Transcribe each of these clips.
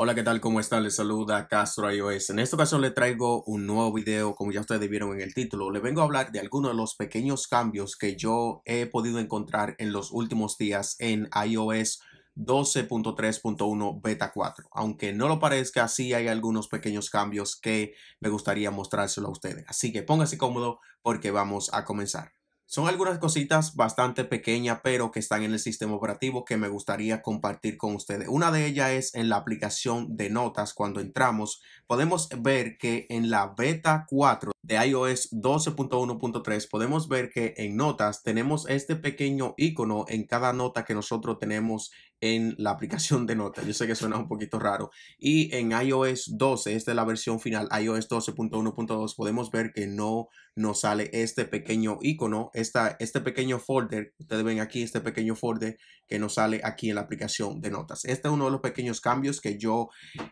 Hola, ¿qué tal? ¿Cómo están? Les saluda Castro iOS. En esta ocasión le traigo un nuevo video, como ya ustedes vieron en el título. Le vengo a hablar de algunos de los pequeños cambios que yo he podido encontrar en los últimos días en iOS 12.3.1 beta 4. Aunque no lo parezca, sí hay algunos pequeños cambios que me gustaría mostrárselo a ustedes. Así que póngase cómodo porque vamos a comenzar. Son algunas cositas bastante pequeñas, pero que están en el sistema operativo que me gustaría compartir con ustedes. Una de ellas es en la aplicación de notas. Cuando entramos, podemos ver que en la beta 4 de iOS 12.1.3 podemos ver que en notas tenemos este pequeño icono en cada nota que nosotros tenemos en la aplicación de notas. Yo sé que suena un poquito raro. Y en iOS 12, esta es la versión final, iOS 12.1.2, podemos ver que no nos sale este pequeño icono, este pequeño folder, ustedes ven aquí este pequeño folder que nos sale aquí en la aplicación de notas. Este es uno de los pequeños cambios que yo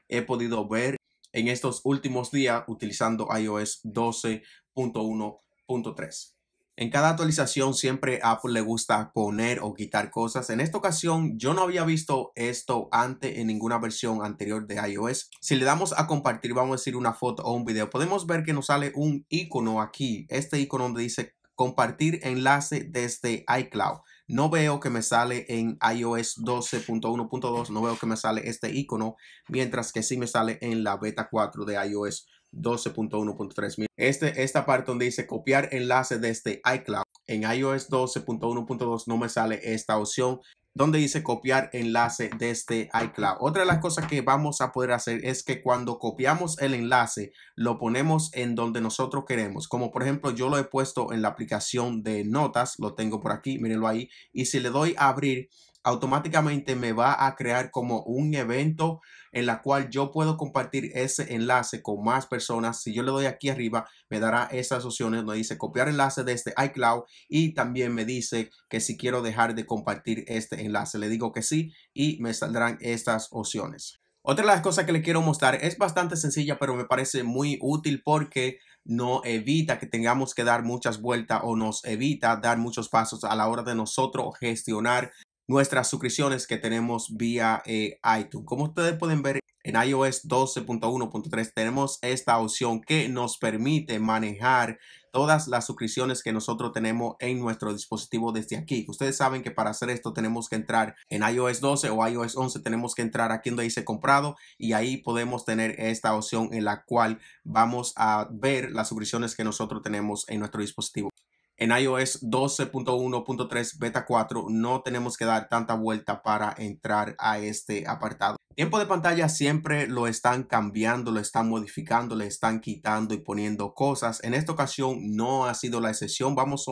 he podido ver en estos últimos días utilizando iOS 12.1.3. En cada actualización siempre Apple le gusta poner o quitar cosas. En esta ocasión yo no había visto esto antes en ninguna versión anterior de iOS. Si le damos a compartir, vamos a decir una foto o un video, podemos ver que nos sale un icono aquí. Este icono donde dice compartir enlace desde iCloud. No veo que me sale en iOS 12.1.2, no veo que me sale este icono, mientras que sí me sale en la beta 4 de iOS 12.1.3. Este, esta parte donde dice copiar enlace de este iCloud. En iOS 12.1.2 no me sale esta opción donde dice copiar enlace este iCloud. Otra de las cosas que vamos a poder hacer es que cuando copiamos el enlace, lo ponemos en donde nosotros queremos. Como por ejemplo, yo lo he puesto en la aplicación de notas, lo tengo por aquí, mírenlo ahí. Y si le doy a abrir, automáticamente me va a crear como un evento en la cual yo puedo compartir ese enlace con más personas. Si yo le doy aquí arriba, me dará esas opciones Me dice copiar enlace de este iCloud y también me dice que si quiero dejar de compartir este enlace, le digo que sí y me saldrán estas opciones. Otra de las cosas que le quiero mostrar es bastante sencilla, pero me parece muy útil porque no evita que tengamos que dar muchas vueltas o nos evita dar muchos pasos a la hora de nosotros gestionar nuestras suscripciones que tenemos vía eh, iTunes. Como ustedes pueden ver en iOS 12.1.3 tenemos esta opción que nos permite manejar todas las suscripciones que nosotros tenemos en nuestro dispositivo desde aquí. Ustedes saben que para hacer esto tenemos que entrar en iOS 12 o iOS 11, tenemos que entrar aquí donde dice comprado y ahí podemos tener esta opción en la cual vamos a ver las suscripciones que nosotros tenemos en nuestro dispositivo en iOS 12.1.3 beta 4 no tenemos que dar tanta vuelta para entrar a este apartado. Tiempo de pantalla siempre lo están cambiando, lo están modificando, le están quitando y poniendo cosas. En esta ocasión no ha sido la excepción. Vamos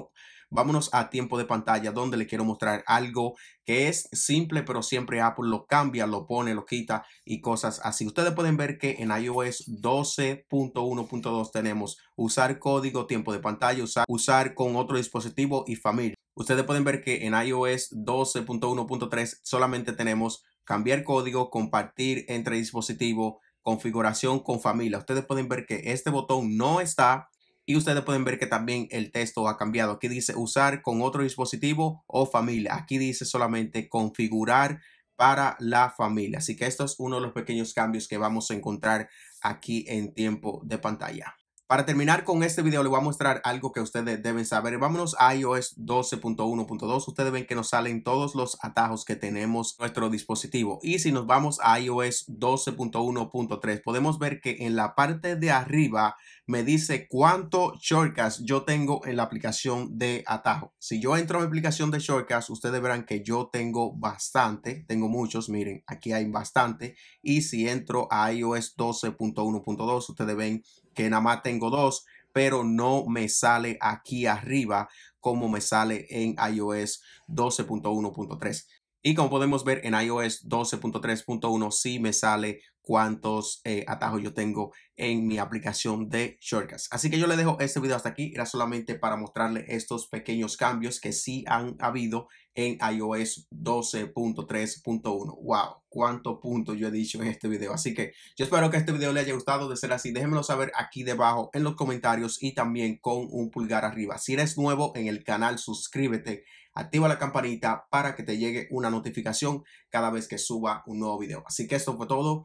vámonos a tiempo de pantalla donde le quiero mostrar algo que es simple, pero siempre Apple lo cambia, lo pone, lo quita y cosas así. Ustedes pueden ver que en iOS 12.1.2 tenemos usar código, tiempo de pantalla, usar, usar con otro dispositivo y familia. Ustedes pueden ver que en iOS 12.1.3 solamente tenemos cambiar código, compartir entre dispositivo, configuración con familia. Ustedes pueden ver que este botón no está y ustedes pueden ver que también el texto ha cambiado. Aquí dice usar con otro dispositivo o familia. Aquí dice solamente configurar para la familia. Así que esto es uno de los pequeños cambios que vamos a encontrar aquí en tiempo de pantalla. Para terminar con este video, les voy a mostrar algo que ustedes deben saber. Vámonos a iOS 12.1.2. Ustedes ven que nos salen todos los atajos que tenemos en nuestro dispositivo. Y si nos vamos a iOS 12.1.3, podemos ver que en la parte de arriba me dice cuánto shortcuts yo tengo en la aplicación de atajo. Si yo entro a mi aplicación de shortcuts, ustedes verán que yo tengo bastante, tengo muchos, miren, aquí hay bastante. Y si entro a iOS 12.1.2, ustedes ven que nada más tengo dos, pero no me sale aquí arriba como me sale en iOS 12.1.3. Y como podemos ver en iOS 12.3.1 sí me sale cuántos eh, atajos yo tengo en mi aplicación de Shortcuts. Así que yo le dejo este video hasta aquí. Era solamente para mostrarle estos pequeños cambios que sí han habido en iOS 12.3.1. ¡Wow! cuánto puntos yo he dicho en este video. Así que yo espero que este video le haya gustado. De ser así, déjenmelo saber aquí debajo en los comentarios y también con un pulgar arriba. Si eres nuevo en el canal, suscríbete, activa la campanita para que te llegue una notificación cada vez que suba un nuevo video. Así que esto fue todo.